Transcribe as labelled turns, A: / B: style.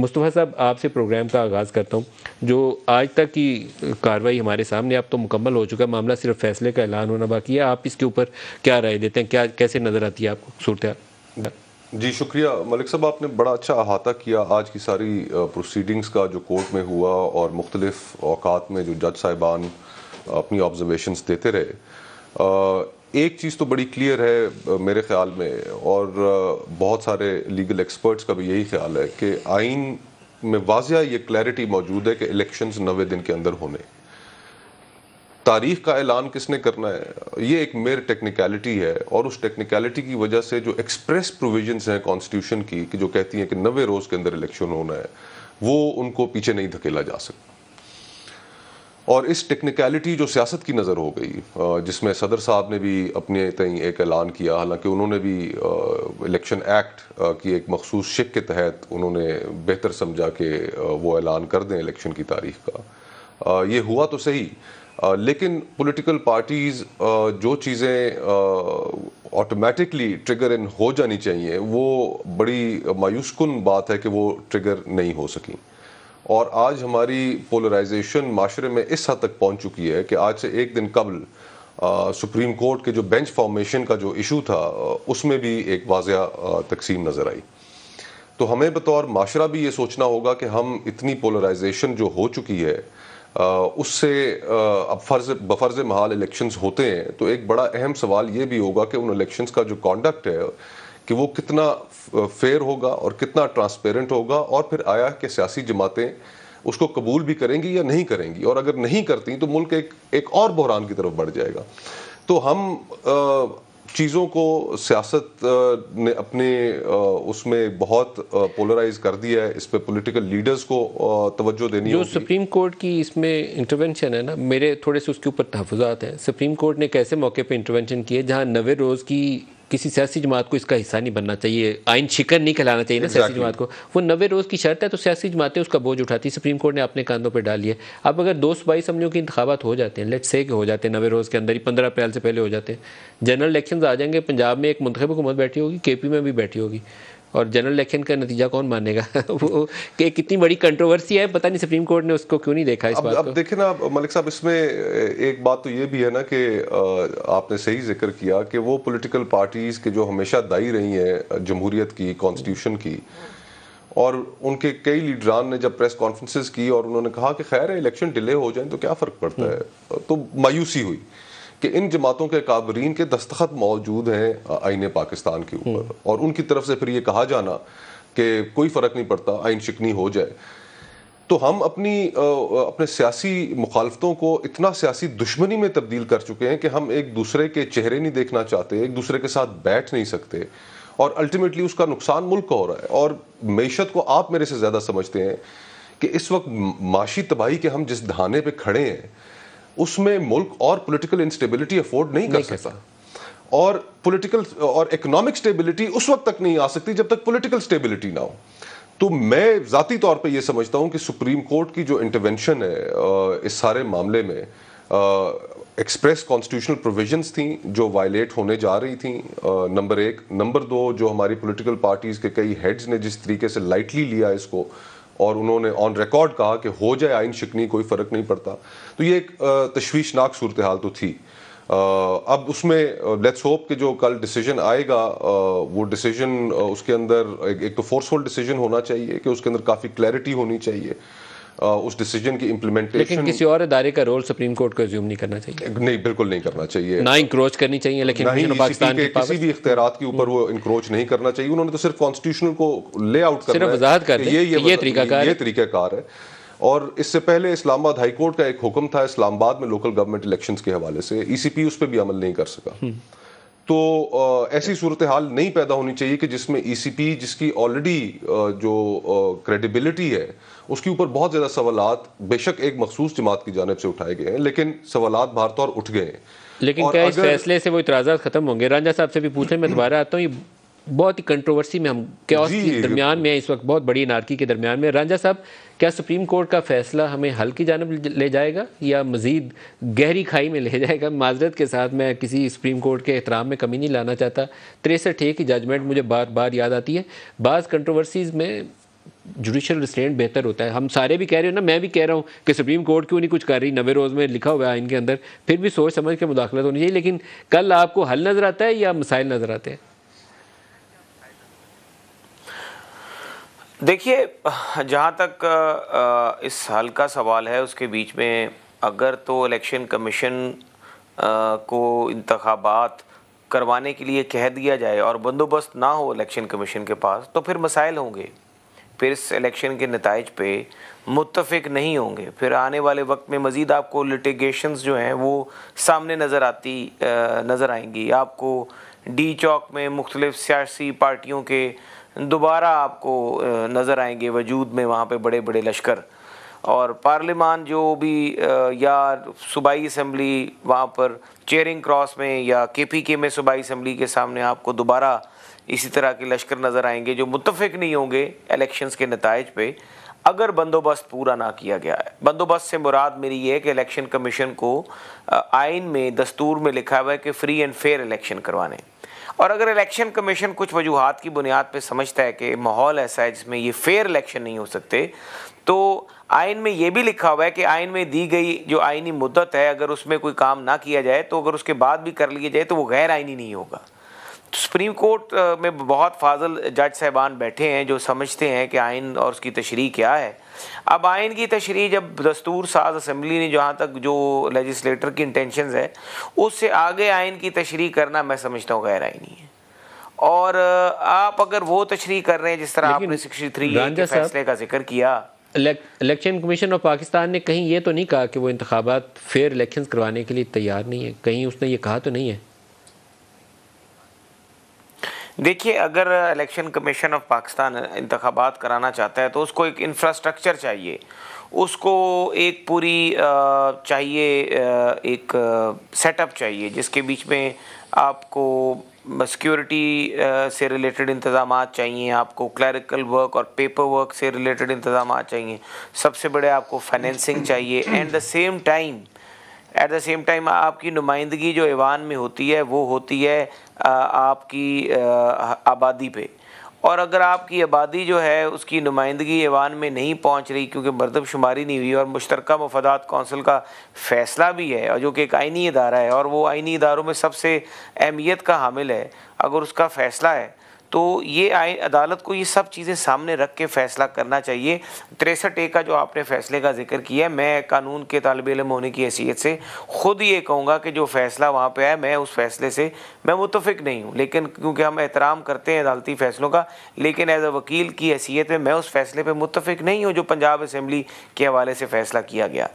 A: मुस्तफ़ा साहब आपसे प्रोग्राम का आगाज़ करता हूँ जो आज तक की कार्रवाई हमारे सामने अब तो मुकम्मल हो चुका है मामला सिर्फ फैसले का ऐलान होना बाकी है आप इसके ऊपर क्या राय देते हैं क्या कैसे नज़र आती है आपको सूरत
B: जी शुक्रिया मलिक साहब आपने बड़ा अच्छा अहाता किया आज की सारी प्रोसीडिंग्स का जो कोर्ट में हुआ और मुख्तलिफ अवकात में जो जज साहिबान अपनी ऑब्जर्वेशन देते रहे एक चीज़ तो बड़ी क्लियर है मेरे ख्याल में और बहुत सारे लीगल एक्सपर्ट्स का भी यही ख्याल है कि आइन में वाजिया ये क्लैरिटी मौजूद है कि इलेक्शंस नवे दिन के अंदर होने तारीख का ऐलान किसने करना है ये एक मेर टेक्निकलिटी है और उस टेक्निकलिटी की वजह से जो एक्सप्रेस प्रोविजंस हैं कॉन्स्टिट्यूशन की कि जो कहती हैं कि नवे रोज़ के अंदर इलेक्शन होना है वो उनको पीछे नहीं धकेला जा सकता और इस टेक्निकलिटी जो सियासत की नज़र हो गई जिसमें सदर साहब ने भी अपने तई एक ऐलान किया हालांकि उन्होंने भी इलेक्शन एक्ट की एक मखसूस शिक के तहत उन्होंने बेहतर समझा कि वो ऐलान कर दें इलेक्शन की तारीख का ये हुआ तो सही लेकिन पॉलिटिकल पार्टीज़ जो चीज़ें ऑटोमेटिकली ट्रिगर इन हो जानी चाहिए वो बड़ी मायूसकुन बात है कि वो ट्रिगर नहीं हो सकें और आज हमारी पोलराइजेशन माशरे में इस हद तक पहुंच चुकी है कि आज से एक दिन कबल सुप्रीम कोर्ट के जो बेंच फॉर्मेशन का जो इशू था उसमें भी एक वाजह तकसीम नज़र आई तो हमें बतौर माशरा भी ये सोचना होगा कि हम इतनी पोलराइजेशन जो हो चुकी है आ, उससे आ, अब फर्ज बफर्ज महाल इलेक्शंस होते हैं तो एक बड़ा अहम सवाल ये भी होगा कि उन इलेक्शंस का जो कॉन्डक्ट है कि वो कितना फेयर होगा और कितना ट्रांसपेरेंट होगा और फिर आया कि सियासी जमातें उसको कबूल भी करेंगी या नहीं करेंगी और अगर नहीं करती तो मुल्क एक एक और बहरान की तरफ बढ़ जाएगा तो हम चीज़ों को सियासत ने अपने उसमें बहुत पोलराइज कर दिया है इस पर पोलिटिकल लीडर्स को तवज्जो देनी जो
A: सुप्रीम कोर्ट की इसमें इंटरवेंशन है ना मेरे थोड़े से उसके ऊपर तहफात हैं सुप्रीम कोर्ट ने कैसे मौके पर इंटरवेंशन किए जहाँ नवे रोज़ की किसी सियासी जमात को इसका हिस्सा नहीं बनना चाहिए आइन शिकन नहीं कहलाना चाहिए ना सियासी जमात को वो नबे रोज़ की शर्त है तो सियासी जमातें उसका बोझ उठाती सुप्रीम कोर्ट ने अपने कानों पर डाली है अब अगर दो सौ बाईस हमलियों की इंतबात हो जाते हैं लेट से के हो जाते हैं नबे रोज़ के अंदर ही पंद्रह अप्रैल से पहले हो जाते हैं जनरल इलेक्शन आ जाएंगे पंजाब में एक मंतब हुकूमत बैठी होगी के पी में भी बैठी होगी और जनरल इलेक्शन का नतीजा कौन मानेगा वो कि कितनी बड़ी कंट्रोवर्सी है पता नहीं सुप्रीम कोर्ट ने उसको क्यों नहीं देखा इस अब, बात अब
B: को? ना मलिक साहब इसमें एक बात तो ये भी है ना कि आपने सही जिक्र किया कि वो पॉलिटिकल पार्टीज के जो हमेशा दाई रही हैं जमहूरियत की कॉन्स्टिट्यूशन की और उनके कई लीडरान ने जब प्रेस कॉन्फ्रेंसिस की और उन्होंने कहा कि खैर है इलेक्शन डिले हो जाए तो क्या फ़र्क पड़ता हम्म। है तो मायूसी हुई कि इन जमातों के काबरीन के दस्तखत मौजूद हैं आइन पाकिस्तान के ऊपर हम्म। और उनकी तरफ से फिर ये कहा जाना कि कोई फ़र्क नहीं पड़ता आइन शिकनी हो जाए तो हम अपनी अपने सियासी मुखालफतों को इतना सियासी दुश्मनी में तब्दील कर चुके हैं कि हम एक दूसरे के चेहरे नहीं देखना चाहते एक दूसरे के साथ बैठ नहीं सकते और अल्टीमेटली उसका नुकसान मुल्क को हो रहा है और मीशत को आप मेरे से ज़्यादा समझते हैं कि इस वक्त माशी तबाही के हम जिस धाने पे खड़े हैं उसमें मुल्क और पॉलिटिकल इंस्टेबिलिटी अफोर्ड नहीं, कर सकता और पॉलिटिकल और इकोनॉमिक स्टेबिलिटी उस वक्त तक नहीं आ सकती जब तक पॉलिटिकल स्टेबिलिटी ना हो तो मैं ज़ाती तौर पे यह समझता हूं कि सुप्रीम कोर्ट की जो इंटरवेंशन है इस सारे मामले में एक्सप्रेस कॉन्स्टिट्यूशनल प्रोविजंस थी जो वायलेट होने जा रही थी नंबर एक नंबर दो जो हमारी पॉलिटिकल पार्टीज़ के कई हेड्स ने जिस तरीके से लाइटली लिया इसको और उन्होंने ऑन रिकॉर्ड कहा कि हो जाए आइन शिकनी कोई फ़र्क नहीं पड़ता तो ये एक तशवीशनाक सूरत हाल तो थी अब उसमें लेट्स होप कि जो कल डिसीजन आएगा वो डिसीजन उसके अंदर एक तो फोर्सफुल डिसीजन होना चाहिए कि उसके अंदर काफ़ी क्लैरिटी होनी चाहिए उस डिसीजन की इम्प्लीमेंटेशन लेकिन किसी
A: और इदारे का रोल सुप्रीम कोर्ट को
B: एज्यूम नहीं करना चाहिए नहीं बिल्कुल नहीं करना चाहिए ना इंक्रोच करनी चाहिए लेकिन पाकिस्तान के किसी भी इख्तियारात के ऊपर वो इंक्रोच नहीं करना चाहिए उन्होंने तो सिर्फ कॉन्स्टिट्यूशन को ले आउट कर सिर्फ वजाहत कर ये ये तरीकाकार ये तरीकाकार है और इससे पहले इस्लामाबाद हाई कोर्ट का एक हुक्म था इस्लामाबाद में लोकल गवर्नमेंट इलेक्शंस के हवाले से ईसीपी e उस पर भी अमल नहीं कर सका हम्म। तो ऐसी सूरत हाल नहीं पैदा होनी चाहिए कि जिसमें पी e जिसकी ऑलरेडी जो क्रेडिबिलिटी है उसके ऊपर बहुत ज़्यादा सवाल बेशक एक मखसूस जमात की जानब से उठाए गए हैं लेकिन सवाल भारत और उठ गए हैं लेकिन क्या इस फैसले
A: से वो इतराज़ा खत्म होंगे राजा साहब से भी पूछें मैं दोबारा आता हूँ बहुत ही कंट्रोवर्सी में हम क्या के दरमियान में इस वक्त बहुत बड़ी नारकी के दरमियान में रांझा साहब क्या सुप्रीम कोर्ट का फैसला हमें हल की जानब ले जाएगा या मज़ीद गहरी खाई में ले जाएगा माजरत के साथ मैं किसी सुप्रीम कोर्ट के एहतराम में कमी नहीं लाना चाहता तिरसठ ए की जजमेंट मुझे बार बार याद आती है बाज़ कंट्रोवर्सीज़ में जुडिशल रिस्टेंट बेहतर होता है हम सारे भी कह रहे हो ना मैं भी कह रहा हूँ कि सुप्रीम कोर्ट क्यों नहीं कुछ कर रही नवे रोज़ में लिखा हुआ है इनके अंदर फिर भी सोच समझ के मुदाखलत होनी चाहिए लेकिन कल आपको हल नज़र आता है या मसाइल नज़र आते हैं देखिए जहाँ
C: तक इस साल का सवाल है उसके बीच में अगर तो इलेक्शन कमीशन को इंतबात करवाने के लिए कह दिया जाए और बंदोबस्त ना हो इलेक्शन कमीशन के पास तो फिर मसाइल होंगे फिर इस इलेक्शन के नतज पे मुतफिक नहीं होंगे फिर आने वाले वक्त में मज़ीद आपको लिटिगेशंस जो हैं वो सामने नज़र आती नज़र आएंगी आपको डी चौक में मुख्तलिफ़ सियासी पार्टियों के दोबारा आपको नज़र आएंगे वजूद में वहाँ पे बड़े बड़े लश्कर और पार्लिमान जो भी या सूबाई असम्बली वहाँ पर चेयरिंग क्रॉस में या के पी के में सूबाई असम्बली के सामने आपको दोबारा इसी तरह के लश्कर नज़र आएंगे जो मुतफिक नहीं होंगे इलेक्शंस के नतज पे अगर बंदोबस्त पूरा ना किया गया है बंदोबस्त से मुराद मेरी ये है कि इलेक्शन कमीशन को आइन में दस्तूर में लिखा हुआ है कि फ़्री एंड फेयर इलेक्शन करवाने और अगर इलेक्शन कमीशन कुछ वजूहत की बुनियाद पर समझता है कि माहौल ऐसा है जिसमें ये फेयर इलेक्शन नहीं हो सकते तो आयन में ये भी लिखा हुआ है कि आयन में दी गई जो आइनी मुद्दत है अगर उसमें कोई काम ना किया जाए तो अगर उसके बाद भी कर लिया जाए तो वो गैर आइनी नहीं होगा तो सुप्रीम कोर्ट में बहुत फाजल जज साहबान बैठे हैं जो समझते हैं कि आयन और उसकी तशरी क्या है अब आइन की तशरी जब दस्तूर साज असम्बली ने जहाँ तक जो लेजिस्लेटर की इंटेंशन है उससे आगे आइन की तशरी करना मैं समझता हूँ गैर आइनी है और आप अगर वो तशरी कर रहे हैं जिस तरह आपने सिक्सटी थ्री फैसले का जिक्र
A: किया इलेक्शन कमीशन ऑफ पाकिस्तान ने कहीं ये तो नहीं कहा कि वो इंतबात फेयर इलेक्शन करवाने के लिए तैयार नहीं है कहीं उसने ये कहा तो नहीं है
C: देखिए अगर इलेक्शन कमीशन ऑफ पाकिस्तान इंतबात कराना चाहता है तो उसको एक इंफ्रास्ट्रक्चर चाहिए उसको एक पूरी चाहिए एक सेटअप चाहिए जिसके बीच में आपको सिक्योरिटी से रिलेटेड इंतजाम चाहिए आपको क्लरिकल वर्क और पेपर वर्क से रिलेटेड इंतजाम चाहिए सबसे बड़े आपको फाइनेंसिंग चाहिए and the same time at the same time आपकी नुमाइंदगी जो ईवान में होती है वो होती है आपकी आबादी पे और अगर आपकी आबादी जो है उसकी नुमाइंदगी ईवान में नहीं पहुँच रही क्योंकि मरदम शुमारी नहीं हुई और मुश्तरक मफादात कौंसिल का फ़ैसला भी है और जो कि एक आइनी इदारा है और वो आइनी इदारों में सबसे अहमियत का हामिल है अगर उसका फ़ैसला है तो ये आए अदालत को ये सब चीज़ें सामने रख के फ़ैसला करना चाहिए तिरसठ ए का जो आपने फ़ैसले का जिक्र किया है मैं कानून के तलब इलम होने की हैसियत से ख़ुद ये कहूँगा कि जो फ़ैसला वहाँ पर आया मैं उस फ़ैसले से मैं मुतफिक नहीं हूँ लेकिन क्योंकि हम एहतराम करते हैं अदालती फ़ैसलों का लेकिन एज अ वकील की हैसियत में मैं उस फ़ैसले पर मुतफिक नहीं हूँ जो पंजाब असम्बली के हवाले से फ़ैसला किया गया